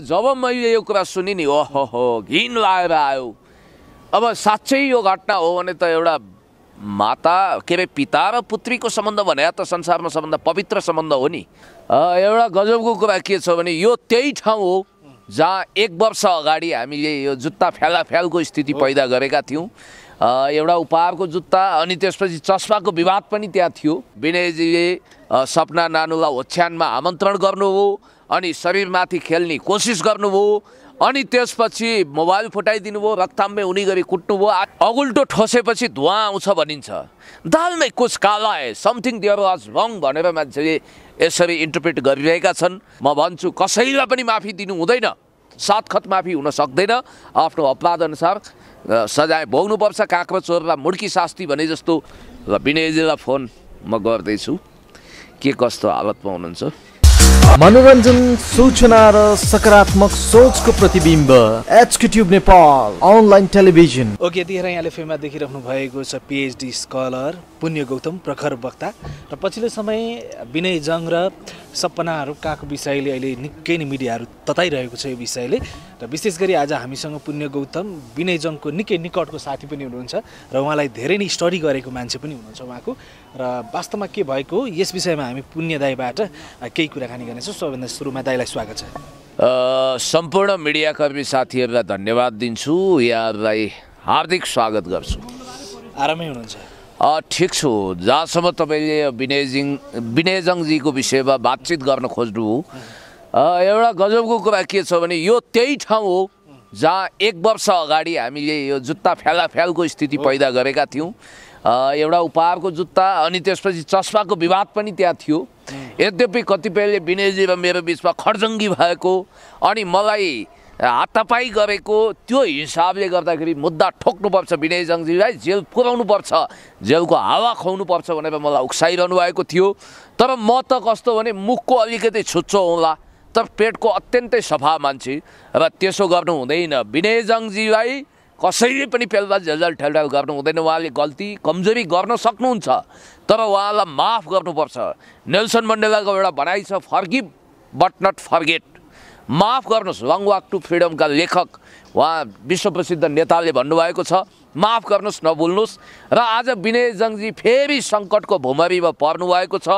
जब मैले यो कुरा सुने नि ओहो हो घिन लागेर आयो अब साँच्चै यो घटना हो भने त एउटा माता के अरे पिता र पुत्रीको सम्बन्ध भने त संसारमा सम्बन्ध पवित्र सम्बन्ध हो नि एउटा गजबको कुरा के छ भने यो त्यही ठाउँ हो जहाँ एक वर्ष अगाडि हामीले यो जुत्ता फ्याला फ्यालको स्थिति पैदा गरेका थियौँ एउटा उपहारको जुत्ता अनि त्यसपछि चस्माको विवाद पनि त्यहाँ थियो विनयजीले सपना नानुलाई ओछ्यानमा आमन्त्रण गर्नुभयो अनि शरीरमाथि खेल्ने कोसिस गर्नुभयो अनि त्यसपछि मोबाइल फुटाइदिनु भयो रक्ताम्बे उनी गरी कुट्नु भयो अगुल्टो ठोसेपछि धुवा आउँछ भनिन्छ दालमै कुछ काला है समथिङ देयर वाज रङ भनेर मान्छेले यसरी इन्टरप्रेट गरिरहेका छन् म भन्छु कसैलाई पनि माफी दिनु हुँदैन सात खत माफी हुन सक्दैन आफ्नो अपराधअनुसार सजाय भोग्नुपर्छ काखमा चोरलाई मुड्की शास्ति भने जस्तो र विनयजीलाई फोन म गर्दैछु के कस्तो हालतमा हुनुहुन्छ मनोरञ्जन सूचना र सकारात्मक सोचको प्रतिबिम्ब H K Tube Nepal online television okay यतिखेर यहाँले फिल्ममा देखिराख्नु भएको छ पिएचडी स्कलर पुण्य गौतम प्रखर वक्ता र पछिल्लो समय विनय जङ र सपनाहरू कहाँको विषयले अहिले निकै नै मिडियाहरू तताइरहेको छ यो विषयले र विशेष गरी आज हामीसँग पुण्य गौतम विनय निकै निकटको साथी पनि हुनुहुन्छ र उहाँलाई धेरै नै स्टडी गरेको मान्छे पनि हुनुहुन्छ उहाँको र वास्तवमा के भएको हो यस विषयमा हामी पुण्य दाईबाट केही कुराकानी गर्नेछौँ सबैभन्दा सुरुमा दाईलाई स्वागत छ सम्पूर्ण मिडियाकर्मी साथीहरूलाई धन्यवाद दिन्छु यहाँहरूलाई हार्दिक स्वागत गर्छु आरामै हुनुहुन्छ ठिक छु जहाँसम्म तपाईँले विनयजिङ विनयजङजीको विषयमा बातचित गर्न खोज्नु एउटा गजबको कुरा के छ भने यो त्यही ठाउँ हो जहाँ एक वर्ष अगाडि हामीले यो जुत्ता फ्यालाफ्यालको स्थिति पैदा गरेका थियौँ एउटा उपहारको जुत्ता अनि त्यसपछि चस्माको विवाद पनि त्यहाँ थियो यद्यपि कतिपयले विनयजी र मेरो बिचमा खर्जङ्गी भएको अनि मलाई तपाईँ गरेको त्यो हिसाबले गर्दाखेरि मुद्दा ठोक्नुपर्छ विनय जङ्गजीलाई जेल पुर्याउनुपर्छ जेलको हावा खुवाउनुपर्छ भनेर मलाई उक्साइरहनु भएको थियो तर म त कस्तो भने मुखको अलिकति छुच्चो होला तर पेटको अत्यन्तै सफा मान्छे र त्यसो गर्नु हुँदैन विनय जङ्गजीलाई कसैले पनि पेलवाल झेलझल ठेलठाल गर्नु हुँदैन उहाँले गल्ती कमजोरी गर्न सक्नुहुन्छ तर उहाँलाई माफ गर्नुपर्छ नेल्सन मण्डेलाको एउटा भनाइ छ फर्गिभ बट नट फर्गेट माफ गर्नुहोस् लङ वाक टु फ्रिडमका लेखक उहाँ विश्वप्रसिद्ध नेताले भन्नुभएको छ माफ गर्नुहोस् नभुल्नुहोस् र आज विनय जङजी फेरि सङ्कटको भुमरीमा पर्नुभएको छ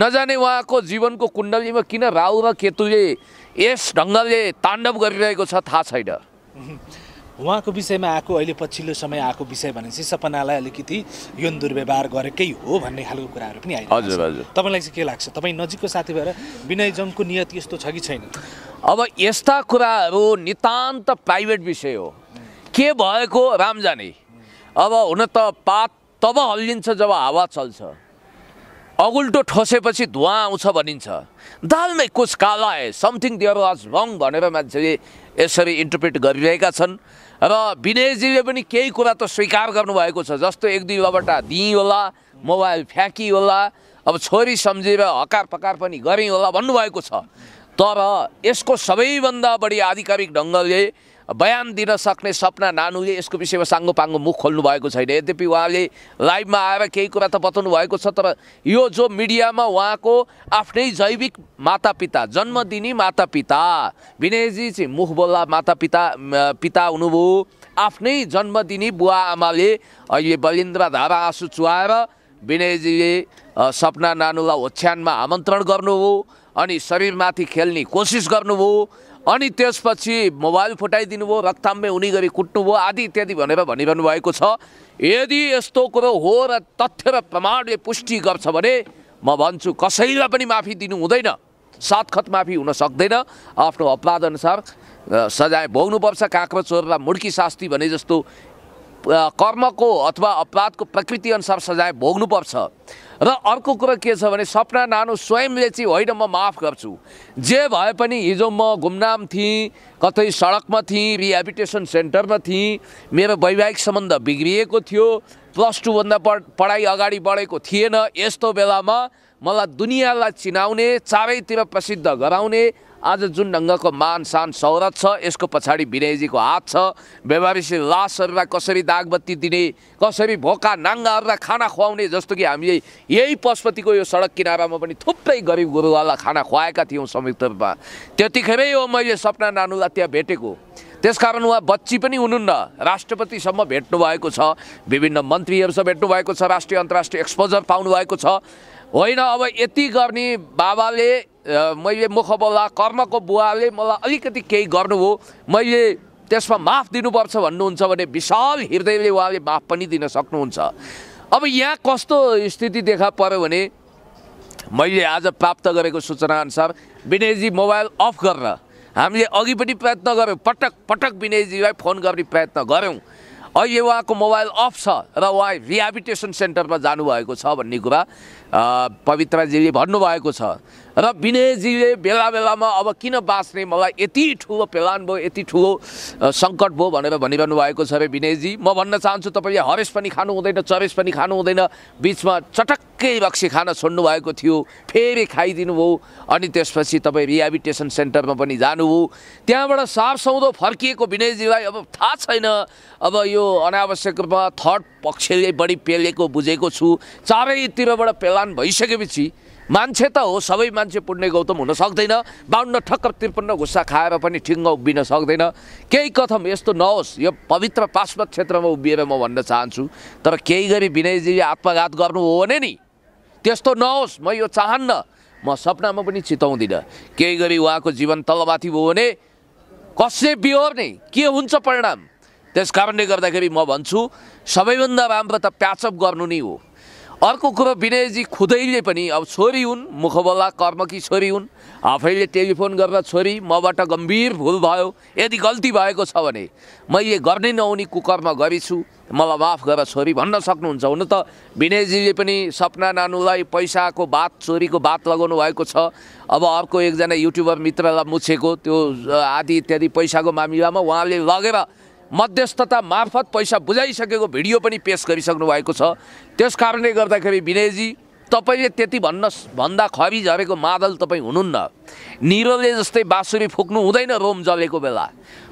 नजाने उहाँको जीवनको कुण्डलीमा किन राहु र केतुले यस ढङ्गले ताण्डव गरिरहेको छ थाहा छैन उहाँको विषयमा आएको अहिले पछिल्लो समय आएको विषय भनेपछि सपनालाई अलिकति यौन दुर्व्यवहार गरेकै हो भन्ने खालको कुराहरू पनि आइरहेको हजुर तपाईँलाई चाहिँ के लाग्छ तपाईँ नजिकको साथी भएर विनयजङको नियत यस्तो छ कि छैन अब यस्ता कुराहरू नितान्त प्राइभेट विषय हो के भएको राम जाने अब हुन त पात तब हल्लिन्छ जब हावा चल्छ अगुल्टो ठोसेपछि धुवा आउँछ भनिन्छ दालमै कुछ काला है समथिङ देयर वाज रङ भनेर मान्छेले यसरी इन्टरप्रेट गरिरहेका छन् र विनयजीले पनि केही कुरा त स्वीकार गर्नुभएको छ जस्तो एक दुई दुईवटा दिइ होला मोबाइल फ्याँकी होला अब छोरी सम्झेर हकार पकार पनि गरेँ होला भन्नुभएको छ तर यसको सबैभन्दा बढी आधिकारिक ढङ्गले बयान दिन सक्ने सपना नानुले यसको विषयमा साङ्गो पाङ्गो मुख खोल्नु भएको छैन यद्यपि उहाँले लाइभमा आएर केही कुरा त बताउनु भएको छ तर यो जो मिडियामा उहाँको आफ्नै जैविक मातापिता जन्मदिनी मातापिता विनयजी चाहिँ मुख बोल्ला मातापिता पिता हुनुभयो आफ्नै जन्मदिनी बुवा आमाले अहिले बलिन्द्र धारा आँसु चुहाएर विनयजीले सपना नानुलाई ओछ्यानमा आमन्त्रण गर्नुभयो अनि शरीरमाथि खेल्ने कोसिस गर्नुभयो अनि त्यसपछि मोबाइल फुटाइदिनु भयो रक्ताम्बे उनी गरी कुट्नुभयो आदि इत्यादि भनेर भनिरहनु भएको छ यदि यस्तो कुरो हो र तथ्य र प्रमाणले पुष्टि गर्छ भने म भन्छु कसैलाई पनि माफी दिनु हुँदैन सात खत माफी हुन सक्दैन आफ्नो अपराधअनुसार सजाय भोग्नुपर्छ काँक्रो चोर र मुड्की शास्ति भने जस्तो कर्मको अथवा अपराधको प्रकृतिअनुसार सजाय भोग्नुपर्छ र अर्को कुरो के छ भने सपना नानु स्वयंले चाहिँ होइन म माफ गर्छु जे भए पनि हिजो म गुमनाम थिएँ कतै सडकमा थिएँ रिहेबिटेसन सेन्टरमा थिएँ मेरो वैवाहिक सम्बन्ध बिग्रिएको थियो प्लस टूभन्दा पढ पढाइ अगाडि बढेको थिएन यस्तो बेलामा मलाई दुनियाँलाई चिनाउने चारैतिर प्रसिद्ध गराउने आज जुन ढङ्गको मान सान सौरत छ यसको पछाडि विनयजीको हात छ व्यवहारसी लासहरूलाई कसरी दागबत्ती दिने कसरी भोका नाङ्गाहरूलाई खाना खुवाउने जस्तो कि हामीले यही पशुपतिको यो सडक किनारामा पनि थुप्रै गरिब गुरुवालाई खाना खुवाएका थियौँ संयुक्त रूपमा त्यतिखेरै हो मैले सपना नानुलाई त्यहाँ भेटेको त्यसकारण उहाँ बच्ची पनि हुनुहुन्न राष्ट्रपतिसम्म भेट्नु भएको छ विभिन्न मन्त्रीहरूसँग भेट्नु भएको छ राष्ट्रिय अन्तर्राष्ट्रिय एक्सपोजर पाउनु भएको छ होइन अब यति गर्ने बाबाले मैले मुखबौला कर्मको बुवाले मलाई अलिकति केही गर्नुभयो मैले त्यसमा माफ दिनुपर्छ भन्नुहुन्छ भने विशाल हृदयले उहाँले माफ पनि दिन सक्नुहुन्छ अब यहाँ कस्तो स्थिति देखा पर्यो भने मैले आज प्राप्त गरेको सूचनाअनुसार विनयजी मोबाइल अफ गरेर हामीले अघि पनि प्रयत्न गऱ्यौँ पटक पटक विनयजीलाई फोन गर्ने प्रयत्न गऱ्यौँ अहिले उहाँको मोबाइल अफ छ र उहाँ रिहाबिटेसन सेन्टरमा जानुभएको छ भन्ने कुरा पवित्राजीले भन्नुभएको छ र विनयजीले बेला बेलामा अब किन बाँच्ने मलाई यति ठुलो पेलान भयो यति ठुलो सङ्कट भयो भनेर भनिरहनु भएको छ अरे विनयजी म भन्न चाहन्छु तपाईँले हरेस पनि खानु हुँदैन चरेस पनि खानु हुँदैन बिचमा चटक्कै रक्सी खान छोड्नु भएको थियो फेरि खाइदिनु भयो अनि त्यसपछि तपाईँ रिहेबिटेसन सेन्टरमा पनि जानुभयो त्यहाँबाट साफ सौदो फर्किएको विनयजीलाई अब थाहा छैन अब यो अनावश्यक रूपमा थर्ड पक्षले बढी पेलेको बुझेको छु चारैतिरबाट पेलान भइसकेपछि मान्छे त हो सबै मान्छे पुण्य गौतम हुन सक्दैन बाहुन्न ठक्क त्रिपन्न घुस्सा खाएर पनि ठिङ्ग उभिन सक्दैन केही कथम यस्तो नहोस् यो पवित्र पाश्वत क्षेत्रमा उभिएर म भन्न चाहन्छु तर केही गरी विनयजी आत्मघात गर्नु हो भने नि त्यस्तो नहोस् म यो चाहन्न म सपनामा पनि चिताउँदिनँ केही गरी उहाँको जीवन तलमाथि भयो भने कसै बिहोर्ने के हुन्छ परिणाम त्यस कारणले गर्दाखेरि म भन्छु सबैभन्दा राम्रो त प्याचअप गर्नु नै हो अर्को कुरो विनयजी खुदैले पनि अब छोरी हुन् मुखबला कर्मकी छोरी हुन् आफैले टेलिफोन गरेर छोरी मबाट गम्भीर भुल भयो यदि गल्ती भएको छ भने मैले गर्नै नहुने कुकर्म गरेछु मलाई माफ गरेर छोरी भन्न सक्नुहुन्छ हुन त विनयजीले पनि सपना नानुलाई पैसाको बात चोरीको बात लगाउनु भएको छ अब अर्को एकजना युट्युबर मित्रलाई मुछेको त्यो आदि इत्यादि पैसाको मामिलामा उहाँले लगेर मध्यस्थता मार्फत पैसा बुझाइसकेको भिडियो पनि पेस गरिसक्नु भएको छ त्यस कारणले गर्दाखेरि विनयजी तपाईँले त्यति भन्न भन्दा खबी झरेको मादल तपाईँ हुनुहुन्न निरोले जस्तै बाँसुरी फुक्नु हुँदैन रोम जलेको बेला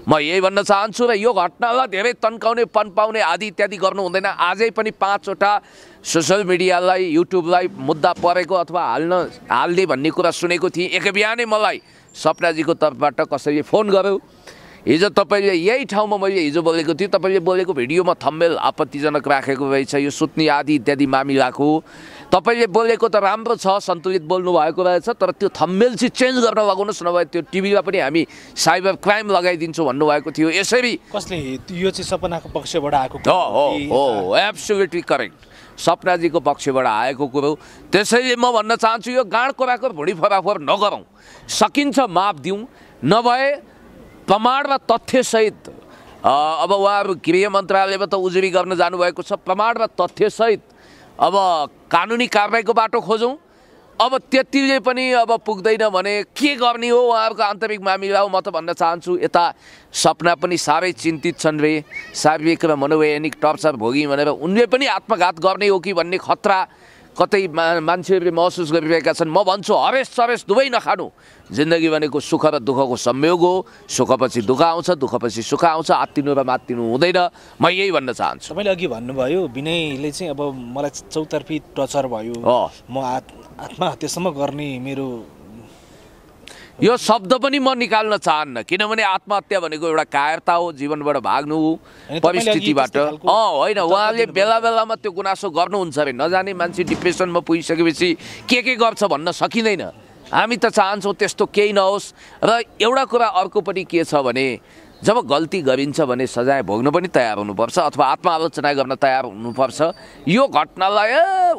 म यही भन्न चाहन्छु र यो घटनालाई धेरै तन्काउने पन पाउने आदि इत्यादि गर्नु हुँदैन आजै पनि पाँचवटा सोसियल मिडियालाई युट्युबलाई मुद्दा परेको अथवा हाल्न हाल्ने भन्ने कुरा सुनेको थिएँ एक बिहानै मलाई सपनाजीको तर्फबाट कसैले फोन गऱ्यो हिजो तपाईँले यही ठाउँमा मैले हिजो बोलेको थिएँ तपाईँले बोलेको भिडियोमा थम्मेल आपत्तिजनक राखेको रहेछ यो सुत्ने आदि इत्यादि मामिलाको तपाईँले बोलेको त राम्रो छ सन्तुलित बोल्नु भएको रहेछ तर त्यो थम्मेल चाहिँ चेन्ज गर्न लगाउनुहोस् नभए त्यो टिभीमा पनि हामी साइबर क्राइम लगाइदिन्छौँ भन्नुभएको थियो यसरी कसले यो चाहिँ सपनाको पक्षबाट आएको हो हो एब्सोल्युटली करेक्ट सपनाजीको पक्षबाट आएको कुरो त्यसैले म भन्न चाहन्छु यो गाँड कोराको भुँडी फराफोर नगरौँ सकिन्छ माफ दिउँ नभए प्रमाण वा तथ्यसहित अब उहाँहरू गृह मन्त्रालयमा त उजुरी गर्न जानुभएको छ प्रमाण वा तथ्यसहित अब कानुनी कारवाहीको बाटो खोजौँ अब त्यतिले पनि अब पुग्दैन भने के गर्ने हो उहाँहरूको आन्तरिक मामिला हो म त भन्न चाहन्छु यता सपना पनि साह्रै चिन्तित छन् रे शारीरिक र मनोवैज्ञानिक टर्चर भोगी भनेर उनले पनि आत्मघात गर्ने हो कि भन्ने खतरा कतै मा मान्छेहरूले महसुस गरिरहेका छन् म भन्छु हरेस सरेस दुवै नखानु जिन्दगी भनेको सुख र दुःखको संयोग हो सुखपछि दुःख आउँछ दुःखपछि सुख आउँछ आत्तिनु र मात्तिनु हुँदैन म यही भन्न चाहन्छु तपाईँले अघि भन्नुभयो विनयले चाहिँ अब मलाई चौतर्फी टचर भयो म आत्महत्यासम्म गर्ने मेरो यो शब्द पनि म निकाल्न चाहन्न किनभने आत्महत्या भनेको एउटा कायरता हो जीवनबाट भाग्नु हो परिस्थितिबाट अँ होइन उहाँले बेला बेलामा त्यो गुनासो गर्नुहुन्छ अरे नजाने मान्छे डिप्रेसनमा पुगिसकेपछि के के गर्छ भन्न सकिँदैन हामी त चाहन्छौँ त्यस्तो केही नहोस् र एउटा कुरा अर्को पनि के छ भने जब गल्ती गरिन्छ भने सजाय भोग्न पनि तयार हुनुपर्छ अथवा आत्मालोचना गर्न तयार हुनुपर्छ यो घटनालाई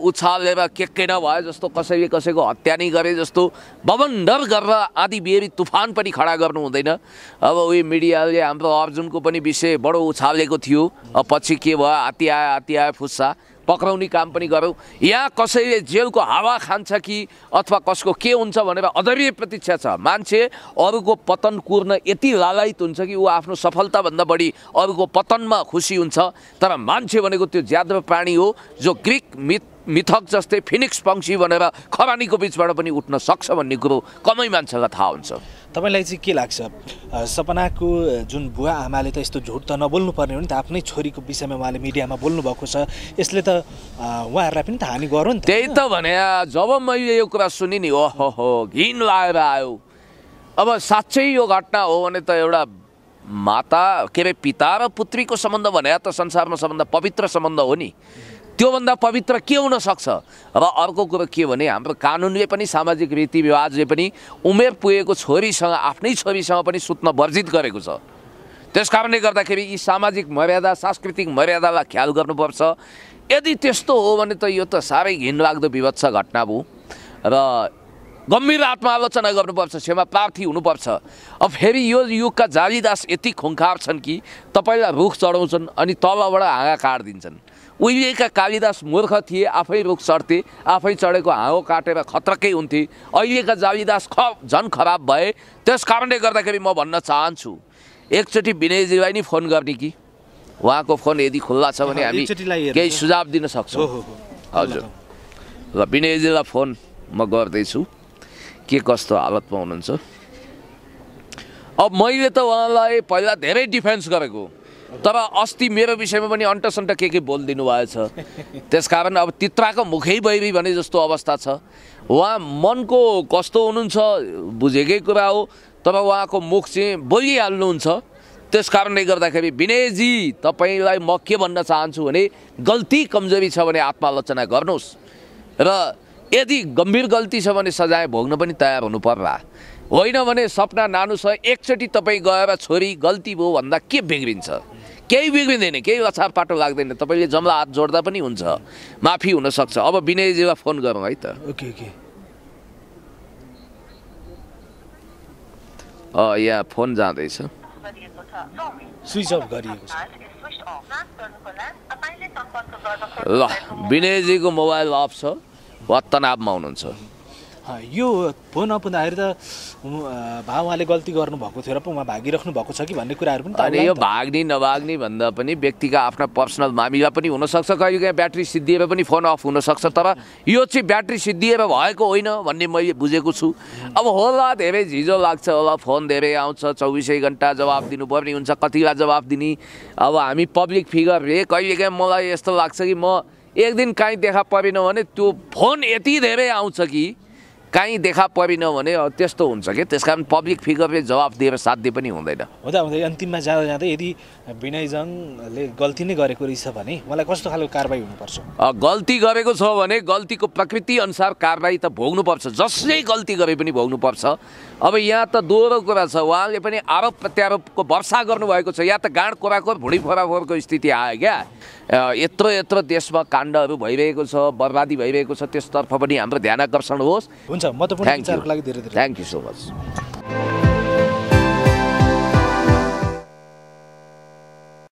उछालेर के के नभए जस्तो कसैले कसैको हत्या नै गरे जस्तो डर गरेर आधी बेरी तुफान पनि खडा गर्नु हुँदैन अब उयो मिडियाले हाम्रो अर्जुनको पनि विषय बडो उछालेको थियो पछि के भयो आयो हात्ती आयो फुस्सा पक्राउने काम पनि गऱ्यौँ यहाँ कसैले जेलको हावा खान्छ कि अथवा कसको के हुन्छ भनेर अधैर्य प्रतीक्षा छ मान्छे अरूको पतन कुर्न यति लालायित हुन्छ कि ऊ आफ्नो सफलताभन्दा बढी अरूको पतनमा खुसी हुन्छ तर मान्छे भनेको त्यो ज्यादा प्राणी हो जो ग्रिक मि मिथक जस्तै फिनिक्स पङ्क्षी भनेर खरानीको बिचबाट पनि उठ्न सक्छ भन्ने कुरो कमै मान्छेलाई थाहा हुन्छ तपाईँलाई चाहिँ के लाग्छ सपनाको जुन बुवा आमाले त यस्तो झुट त नबोल्नु पर्ने हो नि त आफ्नै छोरीको विषयमा उहाँले मिडियामा बोल्नु भएको छ यसले त उहाँहरूलाई पनि त हानि गरौँ नि त्यही त भने जब मैले यो कुरा सुने नि ओहो घिन लागेर आयो अब साँच्चै यो घटना हो भने त एउटा माता के अरे पिता र पुत्रीको सम्बन्ध भने त संसारमा सबभन्दा पवित्र सम्बन्ध हो नि त्योभन्दा पवित्र के हुनसक्छ अब अर्को कुरो के भने हाम्रो कानुनले पनि सामाजिक रीतिरिवाजले पनि उमेर पुगेको छोरीसँग आफ्नै छोरीसँग पनि सुत्न वर्जित गरेको छ त्यस कारणले गर्दाखेरि यी सामाजिक मर्यादा सांस्कृतिक मर्यादालाई ख्याल गर्नुपर्छ यदि त्यस्तो हो भने त यो त साह्रै घिनलाग्दो विवत्स घटना भयो र गम्भीर आलोचना गर्नुपर्छ क्षमा प्रार्थी हुनुपर्छ अब फेरि यो युगका जालीदास यति खुङ्खार छन् कि तपाईँलाई रुख चढाउँछन् अनि तलबाट हाँगा काटिदिन्छन् उहिलेका कालिदास मूर्ख थिए आफै रुख चढ्थे आफै चढेको हाँगो काटेर खतरकै हुन्थे अहिलेका जालिदास ख झन् खराब भए त्यस कारणले गर्दाखेरि म भन्न चाहन्छु एकचोटि विनयजीलाई नि फोन गर्ने कि उहाँको फोन यदि खुल्ला छ भने हामी केही सुझाव दिन सक्छौँ हजुर ल विनयजीलाई फोन म गर्दैछु के कस्तो हालतमा हुनुहुन्छ अब मैले त उहाँलाई पहिला धेरै डिफेन्स गरेको तर अस्ति मेरो विषयमा पनि अन्टसन्ट के के बोलिदिनु भएछ त्यस कारण अब तित्राको मुखै भैरी भने जस्तो अवस्था छ उहाँ मनको कस्तो हुनुहुन्छ बुझेकै कुरा हो तर उहाँको मुख चाहिँ बोलिहाल्नुहुन्छ त्यस कारणले गर्दाखेरि विनयजी तपाईँलाई म के भन्न चाहन्छु भने गल्ती कमजोरी छ भने आत्मालोचना गर्नुहोस् र यदि गम्भीर गल्ती छ भने सजाय भोग्न पनि तयार हुनु पर्ला होइन भने सपना नानु छ एकचोटि तपाईँ गएर छोरी गल्ती भयो भन्दा के बिग्रिन्छ केही बिग्रिँदैन केही अछार पाटो लाग्दैन तपाईँले जम्ला हात जोड्दा पनि हुन्छ माफी हुनसक्छ अब विनयजीलाई फोन गरौँ है त ओके ओके यहाँ फोन जाँदैछ स्विच अफ गरिएको छ ल विनयजीको मोबाइल अफ छ वा तनावमा हुनुहुन्छ यो फोन पुनः त भा उहाँले गल्ती गर्नुभएको थियो र पो उहाँ भागिराख्नु भएको छ कि भन्ने कुराहरू पनि अनि यो भाग्ने नभाग्ने भन्दा पनि व्यक्तिका आफ्ना पर्सनल मामिला पनि हुनसक्छ कहिले ब्याट्री सिद्धिएर पनि फोन अफ हुनसक्छ तर यो चाहिँ ब्याट्री सिद्धिएर भएको होइन भन्ने मैले बुझेको छु अब होला धेरै झिजो लाग्छ होला फोन धेरै आउँछ चौबिसै घन्टा जवाब दिनुपर्ने हुन्छ कतिलाई जवाब दिने अब हामी पब्लिक फिगर फिगरले कहिलेकाहीँ मलाई यस्तो लाग्छ कि म एक दिन काहीँ देखा परेन भने त्यो फोन यति धेरै आउँछ कि काहीँ देखा परेन भने त्यस्तो हुन्छ कि त्यस कारण पब्लिक फिगरले जवाब दिएर साध्य पनि हुँदैन हुँदा हुँदै अन्तिममा जाँदा जाँदै यदि विनयजङले गल्ती नै गरेको रहेछ भने मलाई कस्तो खालको कारवाही हुनुपर्छ गल्ती गरेको छ भने गल्तीको प्रकृति अनुसार कारवाही त भोग्नुपर्छ जसले गल्ती गरे पनि भोग्नुपर्छ अब यहाँ त दोहोरो कुरा छ उहाँले पनि आरोप प्रत्यारोपको वर्षा गर्नुभएको छ या त गाँड कोराको भुँडी फोराफोरको स्थिति आयो क्या यत्रो यत्रो देशमा काण्डहरू भइरहेको छ बर्बादी भइरहेको छ त्यसतर्फ पनि हाम्रो ध्यान आकर्षण होस् हुन्छ हुन्छ पनि विचारको लागि धेरै धेरै थ्याङ्क यू सो मच